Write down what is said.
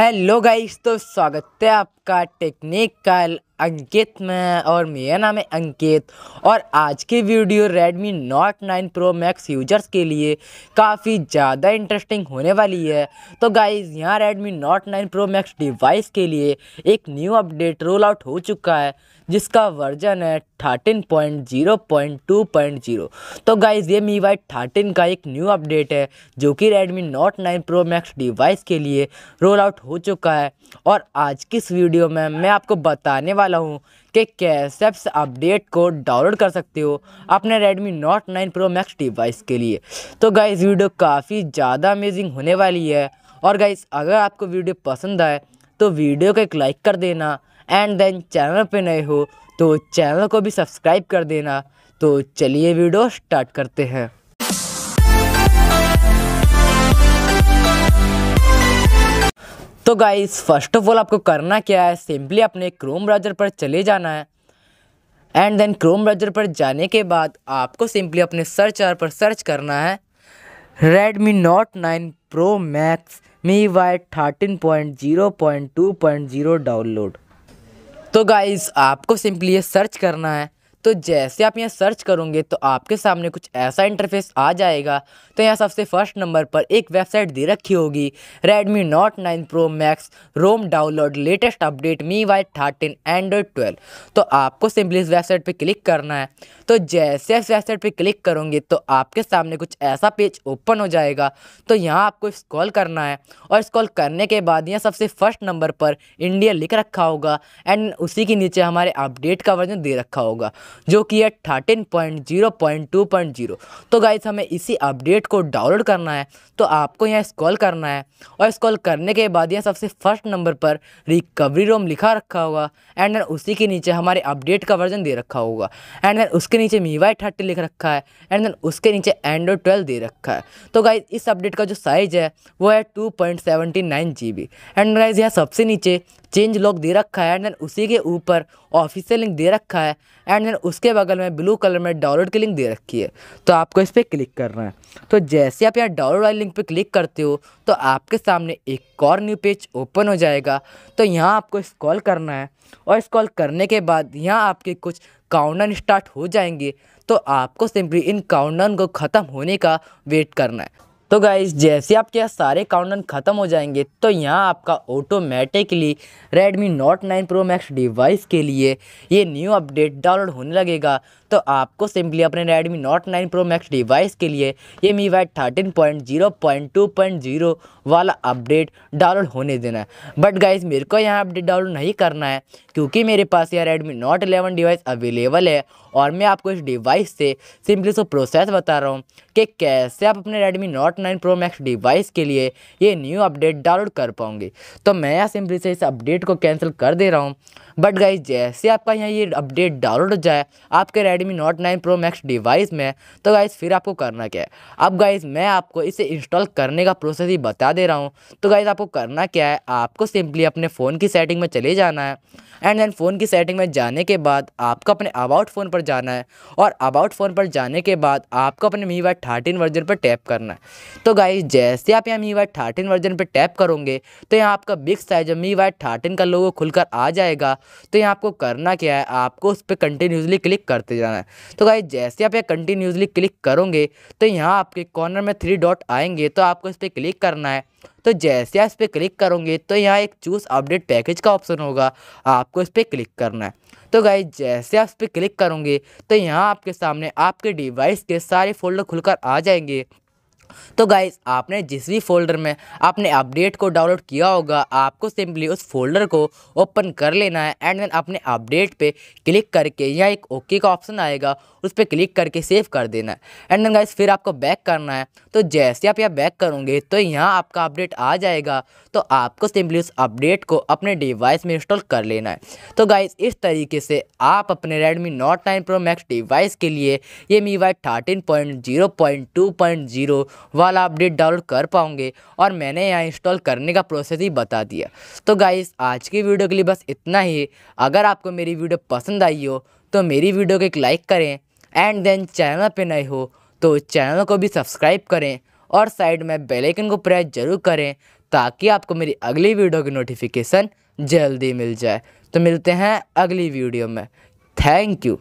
hello guys तो स्वागत है आपका टेक्निकल अंकित मैं और मेरा नाम है अंकित और आज की video Redmi Note 9 Pro Max users के लिए काफ़ी ज़्यादा इंटरेस्टिंग होने वाली है तो गाइज़ यहाँ Redmi Note 9 Pro Max device के लिए एक न्यू अपडेट रोल आउट हो चुका है जिसका वर्जन है 13.0.2.0 तो गाइज़ ये मी वाई थर्टीन का एक न्यू अपडेट है जो कि Redmi Note 9 Pro Max device के लिए रोल आउट हो चुका है और आज की इस वीडियो में मैं आपको बताने वाला वाला हूँ कि कैसे अपडेट को डाउनलोड कर सकते हो अपने Redmi Note 9 Pro Max device के लिए तो गाइज़ वीडियो काफ़ी ज़्यादा अमेजिंग होने वाली है और गाइज़ अगर आपको वीडियो पसंद आए तो वीडियो को एक लाइक कर देना एंड देन चैनल पे नए हो तो चैनल को भी सब्सक्राइब कर देना तो चलिए वीडियो स्टार्ट करते हैं तो गाइस फर्स्ट ऑफ ऑल आपको करना क्या है सिंपली अपने क्रोम ब्राउज़र पर चले जाना है एंड देन क्रोम ब्राउज़र पर जाने के बाद आपको सिंपली अपने सर्च आर पर सर्च करना है Redmi Note nine Pro Max MIUI thirteen point zero point two point zero download तो गाइज़ आपको सिंपली ये सर्च करना है तो जैसे आप यहाँ सर्च करोगे तो आपके सामने कुछ ऐसा इंटरफेस आ जाएगा तो यहाँ सबसे फर्स्ट नंबर पर एक वेबसाइट दे रखी होगी Redmi Note nine Pro Max ROM download latest update MIUI thirteen Android twelve तो आपको सिंपली इस वेबसाइट पर क्लिक करना है तो जैसे इस वेबसाइट पर क्लिक करोगे तो आपके सामने कुछ ऐसा पेज ओपन हो जाएगा तो यहाँ आपको स्क्रॉल करना है और स्क्रॉल करने के बाद यहाँ सबसे फर्स्ट नंबर पर इंडिया लिख रखा होगा एंड उसी के नीचे हमारे अपडेट का वर्जन दे रखा होगा जो कि है thirteen point zero point two point zero तो गाइज हमें इसी अपडेट को डाउनलोड करना है तो आपको यहाँ स्कॉल करना है और स्कॉल करने के बाद यहाँ सबसे फर्स्ट नंबर पर रिकवरी रोम लिखा रखा होगा एंड देन उसी के नीचे हमारे अपडेट का वर्जन दे रखा होगा एंड देन उसके नीचे मीवाई थर्टी लिख रखा है एंड देन उसके नीचे एंड्रॉयड ट्वेल्व दे रखा है तो गाइज इस अपडेट का जो साइज़ है वो है two point seventy nine G B and guys यहाँ सबसे नीचे चेंज लॉक दे रखा है एंड देन उसी के ऊपर ऑफिशियल लिंक दे रखा है एंड देन उसके बगल में ब्लू कलर में डाउनलोड की लिंक दे रखी है तो आपको इस पर क्लिक करना है तो जैसे आप यहाँ डाउनलोड वाले लिंक पर क्लिक करते हो तो आपके सामने एक और न्यू पेज ओपन हो जाएगा तो यहाँ आपको स्कॉल करना है और स्कॉल करने के बाद यहाँ आपके कुछ काउंटन स्टार्ट हो जाएंगे तो आपको सिंपली इन काउंटन को ख़त्म होने का वेट करना है तो गाइज जैसे आपके यहाँ सारे काउंटन ख़त्म हो जाएंगे तो यहाँ आपका automatically Redmi Note 9 Pro Max device के लिए ये न्यू अपडेट डाउनलोड होने लगेगा तो आपको सिंपली अपने Redmi Note 9 Pro Max device के लिए ये MIUI thirteen point zero point two point zero वाला अपडेट डाउनलोड होने देना है बट गाइज मेरे को यहाँ अपडेट डाउनलोड नहीं करना है क्योंकि मेरे पास यह Redmi Note 11 डिवाइस अवेलेबल है और मैं आपको इस डिवाइस से सिंपली सो प्रोसेस बता रहा हूँ कि कैसे आप अपने Redmi Note nine Pro Max device के लिए ये न्यू अपडेट डाउनलोड कर पाऊँगी तो मैं यहाँ सिंपली से इस अपडेट को कैंसिल कर दे रहा हूँ बट गाइज जैसे आपका यहाँ ये अपडेट डाउनलोड हो जाए आपके Redmi Note nine Pro Max device में तो गाइज फिर आपको करना क्या है अब गाइज मैं आपको इसे इंस्टॉल करने का प्रोसेस ही बता दे रहा हूँ तो गाइज आपको करना क्या है आपको सिंपली अपने फ़ोन की सेटिंग में चले जाना है एंड देन फ़ोन की सेटिंग में जाने के बाद आपको अपने अबाउट फ़ोन पर जाना है और अबाउट फ़ोन पर जाने के बाद आपको अपने मी वाई थर्टीन वर्जन पर टैप करना है तो गाइज जैसे आप यहाँ मी वाई थर्टीन वर्जन पर टैप करोगे तो यहाँ आपका big size MIUI thirteen का लोगो खुलकर आ जाएगा तो यहाँ आपको करना क्या है आपको उस पर कंटिन्यूसली क्लिक करते जाना है तो गाई जैसे आप ये कंटिन्यूसली क्लिक करोगे तो यहाँ आपके कॉर्नर में थ्री डॉट आएंगे तो आपको इस पर क्लिक करना है तो जैसे आप इस पर क्लिक करोगे तो यहाँ एक चूज़ अपडेट पैकेज का ऑप्शन होगा आपको इस पर क्लिक करना है तो गाइज जैसे आप इस पर क्लिक करोगे तो यहाँ आपके सामने आपके डिवाइस के सारे फोल्डर खुलकर आ जाएंगे तो गाइज आपने जिस भी फोल्डर में आपने अपडेट को डाउनलोड किया होगा आपको सिंपली उस फोल्डर को ओपन कर लेना है एंड देन अपने अपडेट पे क्लिक करके या एक ओके का ऑप्शन आएगा उस पर क्लिक करके सेव कर देना है एंड देन गाइज फिर आपको बैक करना है तो जैसे आप यहाँ बैक करोगे तो यहाँ आपका अपडेट आ जाएगा तो आपको सिंपली उस अपडेट को अपने डिवाइस में इंस्टॉल कर लेना है तो गाइज इस तरीके से आप अपने Redmi Note nine Pro Max device के लिए ये MIUI thirteen point zero point two point zero वाला अपडेट डाउनलोड कर पाऊँगे और मैंने यहाँ इंस्टॉल करने का प्रोसेस ही बता दिया तो गाइस आज की वीडियो के लिए बस इतना ही अगर आपको मेरी वीडियो पसंद आई हो तो मेरी वीडियो को एक लाइक करें एंड देन चैनल पर नए हो तो चैनल को भी सब्सक्राइब करें और साइड में बेलाइकन को प्रेस जरूर करें ताकि आपको मेरी अगली वीडियो की नोटिफिकेशन जल्दी मिल जाए तो मिलते हैं अगली वीडियो में थैंक यू